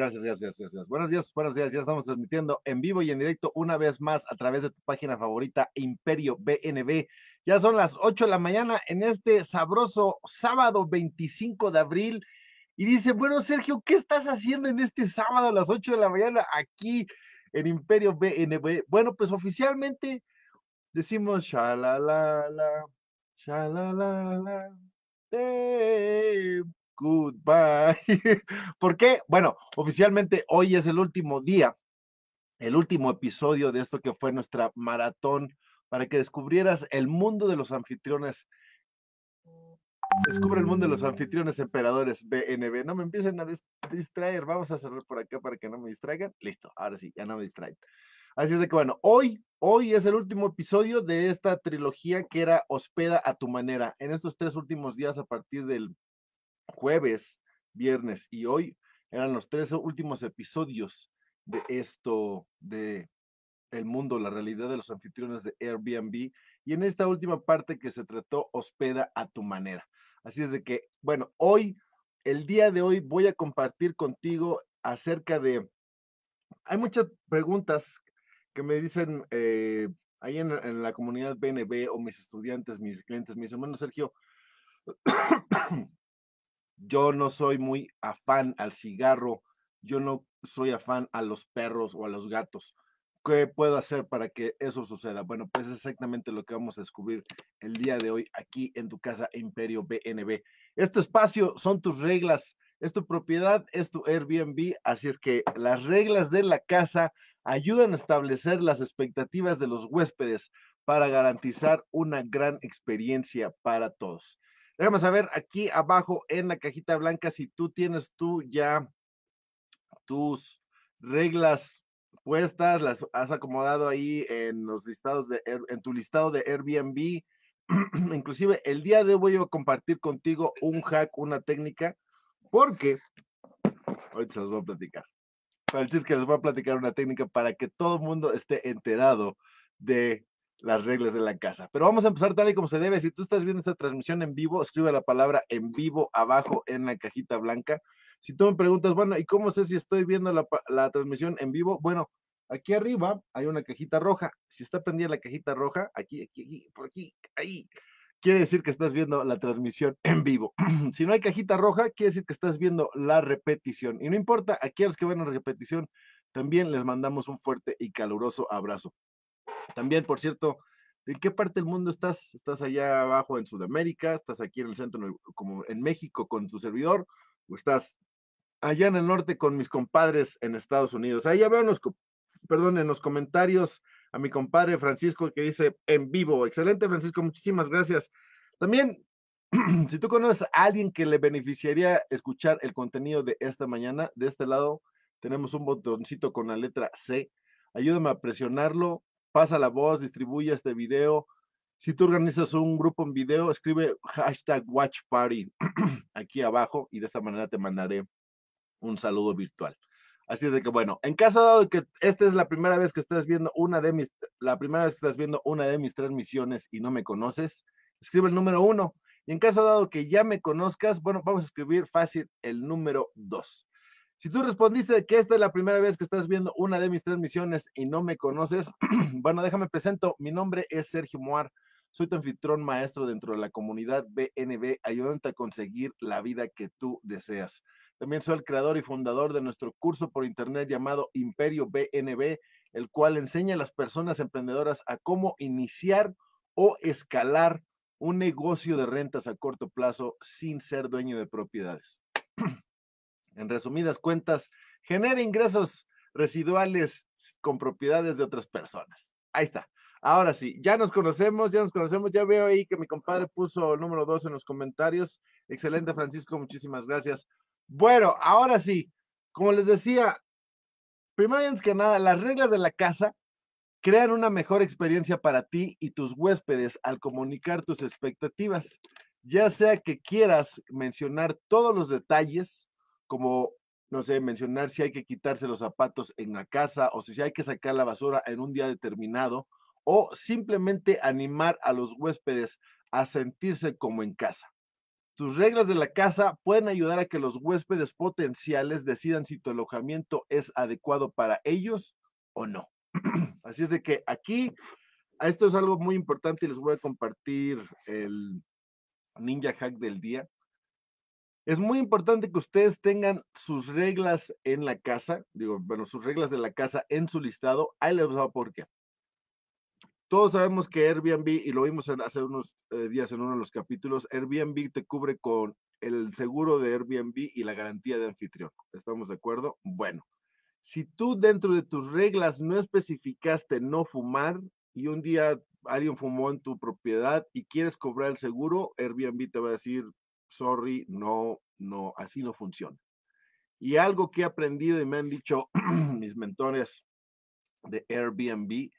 Gracias, gracias, gracias, Buenos días, buenos días. Ya estamos transmitiendo en vivo y en directo una vez más a través de tu página favorita, Imperio BNB. Ya son las 8 de la mañana en este sabroso sábado 25 de abril. Y dice, bueno, Sergio, ¿qué estás haciendo en este sábado a las 8 de la mañana aquí en Imperio BNB? Bueno, pues oficialmente decimos, shalala, la la, goodbye. ¿Por qué? Bueno, oficialmente hoy es el último día, el último episodio de esto que fue nuestra maratón para que descubrieras el mundo de los anfitriones. Descubre el mundo de los anfitriones emperadores BNB. No me empiecen a distraer. Vamos a cerrar por acá para que no me distraigan. Listo, ahora sí, ya no me distraen. Así es de que bueno, hoy, hoy es el último episodio de esta trilogía que era Hospeda a tu manera. En estos tres últimos días, a partir del jueves, viernes y hoy eran los tres últimos episodios de esto, de el mundo, la realidad de los anfitriones de Airbnb. Y en esta última parte que se trató, hospeda a tu manera. Así es de que, bueno, hoy, el día de hoy, voy a compartir contigo acerca de... Hay muchas preguntas que me dicen eh, ahí en, la comunidad BNB o mis estudiantes, mis clientes, mis hermanos Sergio, yo no soy muy afán al cigarro, yo no soy afán a los perros o a los gatos. ¿Qué puedo hacer para que eso suceda? Bueno, pues es exactamente lo que vamos a descubrir el día de hoy aquí en tu casa Imperio BNB. Este espacio son tus reglas, es tu propiedad, es tu Airbnb, así es que las reglas de la casa ayudan a establecer las expectativas de los huéspedes para garantizar una gran experiencia para todos. Déjame saber aquí abajo en la cajita blanca si tú tienes tú ya tus reglas puestas, las has acomodado ahí en los listados de en tu listado de Airbnb. Inclusive el día de hoy voy a compartir contigo un hack, una técnica, porque ahorita se los voy a platicar. el que les voy a platicar una técnica para que todo el mundo esté enterado de las reglas de la casa. Pero vamos a empezar tal y como se debe. Si tú estás viendo esta transmisión en vivo, escribe la palabra en vivo abajo en la cajita blanca. Si tú me preguntas, bueno, ¿y cómo sé si estoy viendo la, transmisión en vivo? Bueno, aquí arriba hay una cajita roja. Si está prendida la cajita roja, aquí, aquí, aquí, por aquí, ahí, quiere decir que estás viendo la transmisión en vivo. si no hay cajita roja, quiere decir que estás viendo la repetición. Y no importa, aquí a los que van la repetición, también les mandamos un fuerte y caluroso abrazo. También, por cierto, ¿en qué parte del mundo estás? ¿Estás allá abajo en Sudamérica? ¿Estás aquí en el centro, como en México, con tu servidor? ¿O estás allá en el norte con mis compadres en Estados Unidos? Ahí veo perdón, en los comentarios a mi compadre Francisco que dice en vivo. Excelente, Francisco, muchísimas gracias. También, si tú conoces a alguien que le beneficiaría escuchar el contenido de esta mañana, de este lado tenemos un botoncito con la letra C. Ayúdame a presionarlo pasa la voz, distribuye este video. Si tú organizas un grupo en video, escribe hashtag Watch Party aquí abajo y de esta manera te mandaré un saludo virtual. Así es de que bueno, en caso dado que esta es la primera vez que estás viendo una de mis, la primera vez que estás viendo una de mis transmisiones y no me conoces, escribe el número uno. Y en caso dado que ya me conozcas, bueno, vamos a escribir fácil el número dos. Si tú respondiste que esta es la primera vez que estás viendo una de mis transmisiones y no me conoces, bueno, déjame presento. Mi nombre es Sergio Moar. Soy tu anfitrión maestro dentro de la comunidad BNB, ayudándote a conseguir la vida que tú deseas. También soy el creador y fundador de nuestro curso por internet llamado Imperio BNB, el cual enseña a las personas emprendedoras a cómo iniciar o escalar un negocio de rentas a corto plazo sin ser dueño de propiedades. en resumidas cuentas, genera ingresos residuales con propiedades de otras personas. Ahí está. Ahora sí, ya nos conocemos, ya nos conocemos, ya veo ahí que mi compadre puso el número dos en los comentarios. Excelente, Francisco, muchísimas gracias. Bueno, ahora sí, como les decía, primero y antes que nada, las reglas de la casa crean una mejor experiencia para ti y tus huéspedes al comunicar tus expectativas, ya sea que quieras mencionar todos los detalles como, no sé, mencionar si hay que quitarse los zapatos en la casa o si hay que sacar la basura en un día determinado o simplemente animar a los huéspedes a sentirse como en casa. Tus reglas de la casa pueden ayudar a que los huéspedes potenciales decidan si tu alojamiento es adecuado para ellos o no. Así es de que aquí, esto es algo muy importante y les voy a compartir el ninja hack del día. Es muy importante que ustedes tengan sus reglas en la casa, digo, bueno, sus reglas de la casa en su listado. Ahí les va por qué. Todos sabemos que Airbnb, y lo vimos hace unos eh, días en uno de los capítulos, Airbnb te cubre con el seguro de Airbnb y la garantía de anfitrión. ¿Estamos de acuerdo? Bueno, si tú dentro de tus reglas no especificaste no fumar y un día alguien fumó en tu propiedad y quieres cobrar el seguro, Airbnb te va a decir, sorry, no, no, así no funciona. Y algo que he aprendido y me han dicho mis mentores de Airbnb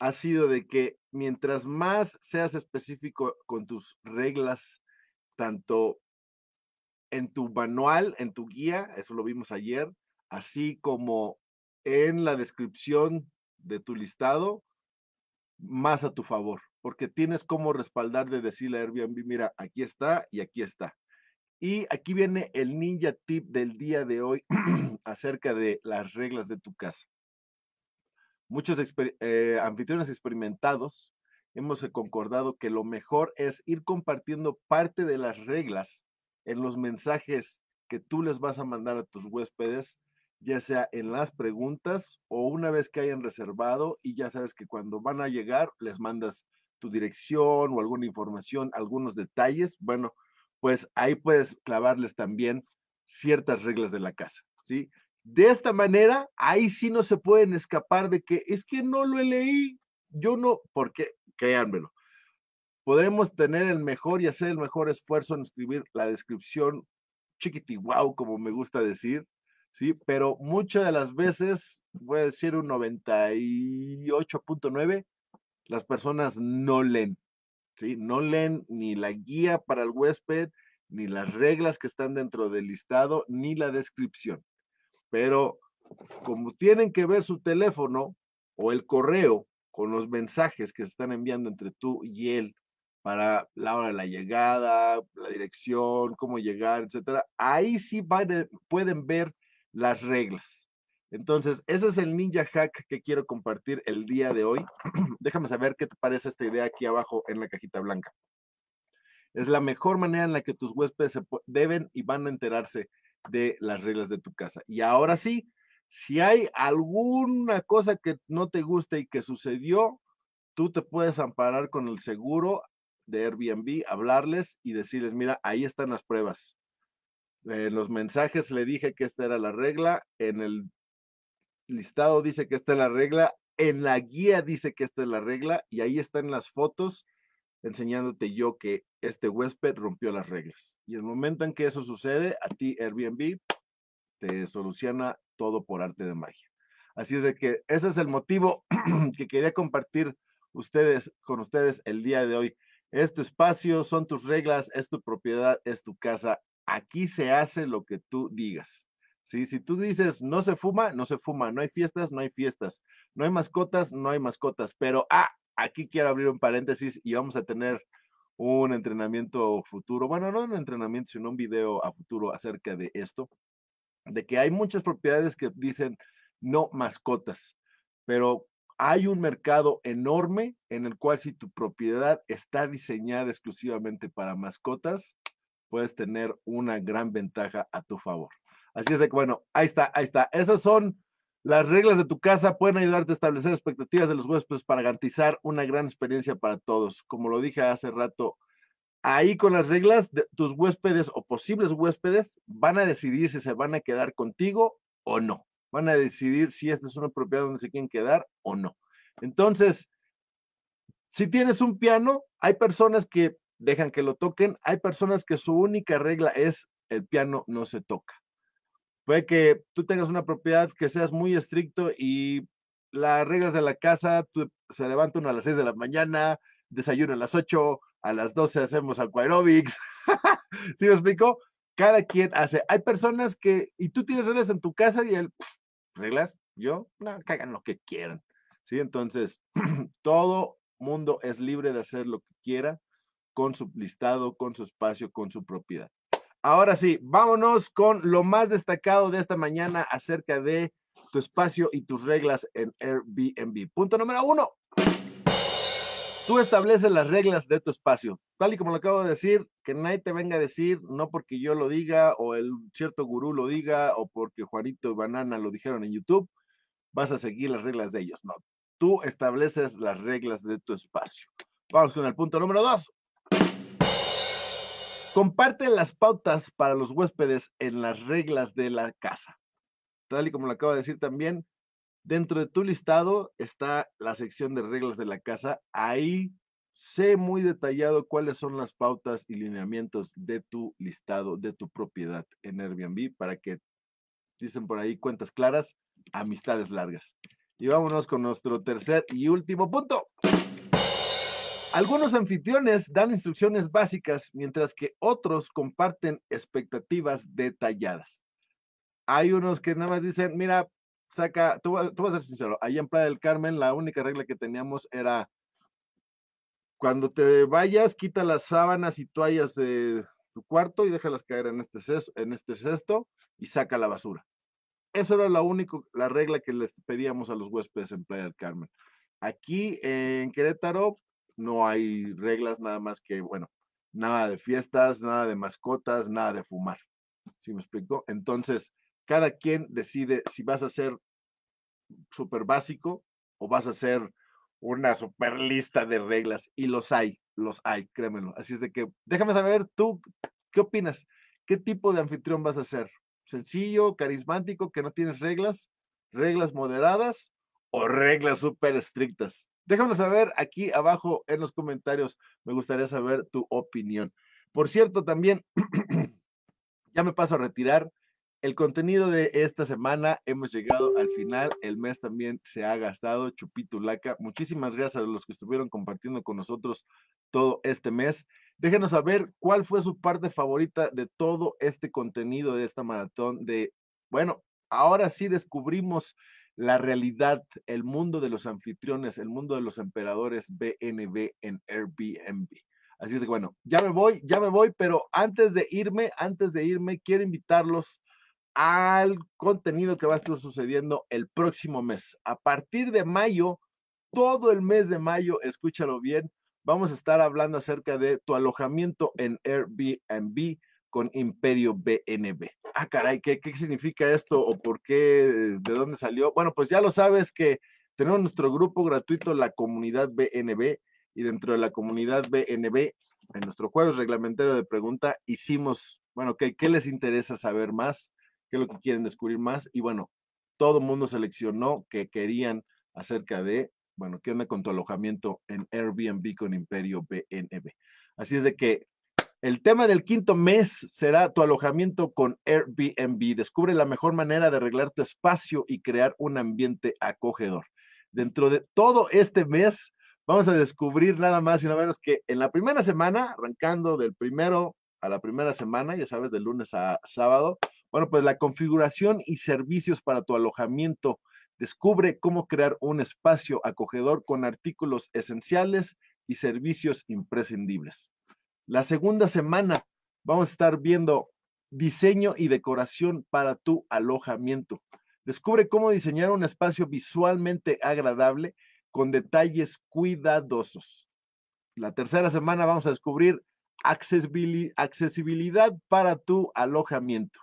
ha sido de que mientras más seas específico con tus reglas, tanto en tu manual, en tu guía, eso lo vimos ayer, así como en la descripción de tu listado, más a tu favor porque tienes cómo respaldar de decirle a Airbnb, mira, aquí está y aquí está. Y aquí viene el ninja tip del día de hoy acerca de las reglas de tu casa. Muchos eh, anfitriones experimentados hemos eh, concordado que lo mejor es ir compartiendo parte de las reglas en los mensajes que tú les vas a mandar a tus huéspedes, ya sea en las preguntas o una vez que hayan reservado y ya sabes que cuando van a llegar les mandas tu dirección o alguna información, algunos detalles, bueno, pues ahí puedes clavarles también ciertas reglas de la casa, ¿sí? De esta manera, ahí sí no se pueden escapar de que es que no lo leí, yo no, porque créanmelo, podremos tener el mejor y hacer el mejor esfuerzo en escribir la descripción wow, como me gusta decir, ¿sí? Pero muchas de las veces, voy a decir un 98.9, las personas no leen, ¿sí? No leen ni la guía para el huésped, ni las reglas que están dentro del listado, ni la descripción. Pero como tienen que ver su teléfono o el correo con los mensajes que se están enviando entre tú y él para la hora de la llegada, la dirección, cómo llegar, etcétera, ahí sí eh, pueden ver las reglas. Entonces, ese es el ninja hack que quiero compartir el día de hoy. Déjame saber qué te parece esta idea aquí abajo en la cajita blanca. Es la mejor manera en la que tus huéspedes se deben y van a enterarse de las reglas de tu casa. Y ahora sí, si hay alguna cosa que no te guste y que sucedió, tú te puedes amparar con el seguro de Airbnb, hablarles y decirles, mira, ahí están las pruebas. En los mensajes le dije que esta era la regla, en el listado dice que está es la regla, en la guía dice que esta es la regla y ahí están las fotos enseñándote yo que este huésped rompió las reglas. Y el momento en que eso sucede, a ti Airbnb te soluciona todo por arte de magia. Así es de que ese es el motivo que quería compartir ustedes con ustedes el día de hoy. Este espacio, son tus reglas, es tu propiedad, es tu casa. Aquí se hace lo que tú digas. Sí, si tú dices no se fuma, no se fuma, no hay fiestas, no hay fiestas, no hay mascotas, no hay mascotas, pero ah, aquí quiero abrir un paréntesis y vamos a tener un entrenamiento futuro, bueno, no un entrenamiento, sino un video a futuro acerca de esto, de que hay muchas propiedades que dicen no mascotas, pero hay un mercado enorme en el cual si tu propiedad está diseñada exclusivamente para mascotas, puedes tener una gran ventaja a tu favor. Así es de que, bueno, ahí está, ahí está. Esas son las reglas de tu casa, pueden ayudarte a establecer expectativas de los huéspedes para garantizar una gran experiencia para todos. Como lo dije hace rato, ahí con las reglas, de, tus huéspedes o posibles huéspedes van a decidir si se van a quedar contigo o no. Van a decidir si esta es una propiedad donde se quieren quedar o no. Entonces, si tienes un piano, hay personas que dejan que lo toquen, hay personas que su única regla es el piano no se toca. Puede que tú tengas una propiedad que seas muy estricto y las reglas de la casa, tú, se uno a las 6 de la mañana, desayuno a las 8, a las 12 hacemos aquaerobics. ¿Sí me explico? Cada quien hace. Hay personas que, y tú tienes reglas en tu casa y él, reglas, yo, no, caigan lo que quieran. ¿Sí? Entonces, todo mundo es libre de hacer lo que quiera con su listado, con su espacio, con su propiedad. Ahora sí, vámonos con lo más destacado de esta mañana acerca de tu espacio y tus reglas en Airbnb. Punto número uno. Tú estableces las reglas de tu espacio. Tal y como lo acabo de decir, que nadie te venga a decir, no porque yo lo diga o el cierto gurú lo diga o porque Juanito y Banana lo dijeron en YouTube, vas a seguir las reglas de ellos. No, tú estableces las reglas de tu espacio. Vamos con el punto número dos comparte las pautas para los huéspedes en las reglas de la casa. Tal y como lo acabo de decir también, dentro de tu listado está la sección de reglas de la casa. Ahí sé muy detallado cuáles son las pautas y lineamientos de tu listado, de tu propiedad en Airbnb para que, dicen por ahí, cuentas claras, amistades largas. Y vámonos con nuestro tercer y último punto. Algunos anfitriones dan instrucciones básicas, mientras que otros comparten expectativas detalladas. Hay unos que nada más dicen, mira, saca, tú, vas a ser sincero, allá en Playa del Carmen la única regla que teníamos era, cuando te vayas, quita las sábanas y toallas de tu cuarto y déjalas caer en este, este cesto, y saca la basura. Eso era la única, la regla que les pedíamos a los huéspedes en Playa del Carmen. Aquí en Querétaro, no hay reglas, nada más que, bueno, nada de fiestas, nada de mascotas, nada de fumar. ¿Sí me explico? Entonces, cada quien decide si vas a ser súper básico o vas a ser una super lista de reglas. Y los hay, los hay, créemelo. Así es de que déjame saber tú, ¿qué opinas? ¿Qué tipo de anfitrión vas a ser? ¿Sencillo, carismático, que no tienes reglas? ¿Reglas moderadas o reglas súper estrictas? Déjanos saber aquí abajo en los comentarios. Me gustaría saber tu opinión. Por cierto, también ya me paso a retirar el contenido de esta semana. Hemos llegado al final. El mes también se ha gastado. Chupitulaca. Muchísimas gracias a los que estuvieron compartiendo con nosotros todo este mes. Déjenos saber cuál fue su parte favorita de todo este contenido de esta maratón de, bueno, ahora sí descubrimos la realidad, el mundo de los anfitriones, el mundo de los emperadores BNB en Airbnb. Así es que bueno, ya me voy, ya me voy, pero antes de irme, antes de irme, quiero invitarlos al contenido que va a estar sucediendo el próximo mes. A partir de mayo, todo el mes de mayo, escúchalo bien, vamos a estar hablando acerca de tu alojamiento en Airbnb con Imperio BNB. Ah, caray, ¿qué, significa esto o por qué, de dónde salió? Bueno, pues ya lo sabes que tenemos nuestro grupo gratuito, la comunidad BNB, y dentro de la comunidad BNB, en nuestro jueves reglamentario de pregunta, hicimos, bueno, ¿qué, qué les interesa saber más? ¿Qué es lo que quieren descubrir más? Y bueno, todo mundo seleccionó que querían acerca de, bueno, ¿qué onda con tu alojamiento en Airbnb con Imperio BNB? Así es de que el tema del quinto mes será tu alojamiento con Airbnb. Descubre la mejor manera de arreglar tu espacio y crear un ambiente acogedor. Dentro de todo este mes, vamos a descubrir nada más y nada menos que en la primera semana, arrancando del primero a la primera semana, ya sabes, de lunes a sábado, bueno, pues la configuración y servicios para tu alojamiento. Descubre cómo crear un espacio acogedor con artículos esenciales y servicios imprescindibles. La segunda semana vamos a estar viendo diseño y decoración para tu alojamiento. Descubre cómo diseñar un espacio visualmente agradable con detalles cuidadosos. La tercera semana vamos a descubrir accesibilidad para tu alojamiento.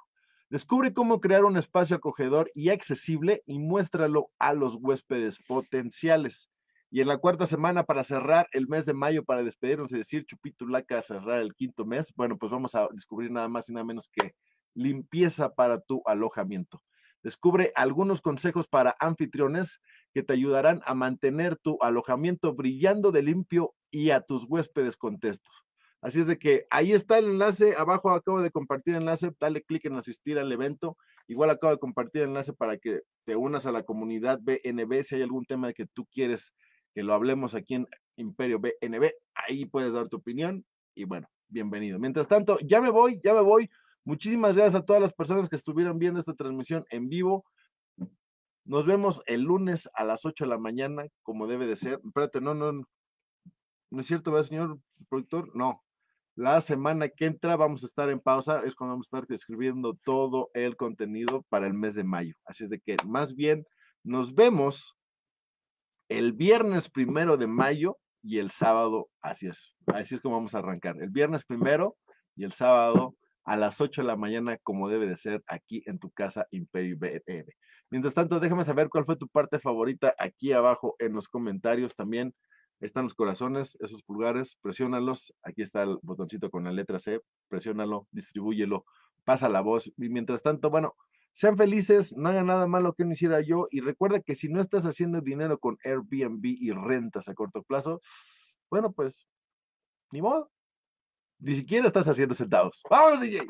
Descubre cómo crear un espacio acogedor y accesible y muéstralo a los huéspedes potenciales. Y en la cuarta semana, para cerrar el mes de mayo, para despedirnos y decir chupito Laca, cerrar el quinto mes, bueno, pues vamos a descubrir nada más y nada menos que limpieza para tu alojamiento. Descubre algunos consejos para anfitriones que te ayudarán a mantener tu alojamiento brillando de limpio y a tus huéspedes contestos. Así es de que ahí está el enlace, abajo acabo de compartir el enlace, dale clic en asistir al evento. Igual acabo de compartir el enlace para que te unas a la comunidad BNB si hay algún tema que tú quieres que lo hablemos aquí en Imperio BNB. Ahí puedes dar tu opinión y bueno, bienvenido. Mientras tanto, ya me voy, ya me voy. Muchísimas gracias a todas las personas que estuvieron viendo esta transmisión en vivo. Nos vemos el lunes a las 8 de la mañana, como debe de ser. Espérate, no, no, no es cierto, ¿verdad, señor productor? No. La semana que entra vamos a estar en pausa, es cuando vamos a estar escribiendo todo el contenido para el mes de mayo. Así es de que más bien nos vemos el viernes primero de mayo y el sábado, así es, así es como vamos a arrancar, el viernes primero y el sábado a las 8 de la mañana, como debe de ser, aquí en tu casa Imperio BN. Eh, mientras tanto, déjame saber cuál fue tu parte favorita aquí abajo en los comentarios también. Están los corazones, esos pulgares, presiónalos. Aquí está el botoncito con la letra C, presiónalo, distribúyelo, pasa la voz. Y mientras tanto, bueno, sean felices, no hagan nada malo que no hiciera yo y recuerda que si no estás haciendo dinero con Airbnb y rentas a corto plazo, bueno, pues ni modo. Ni siquiera estás haciendo centavos. ¡Vámonos DJ!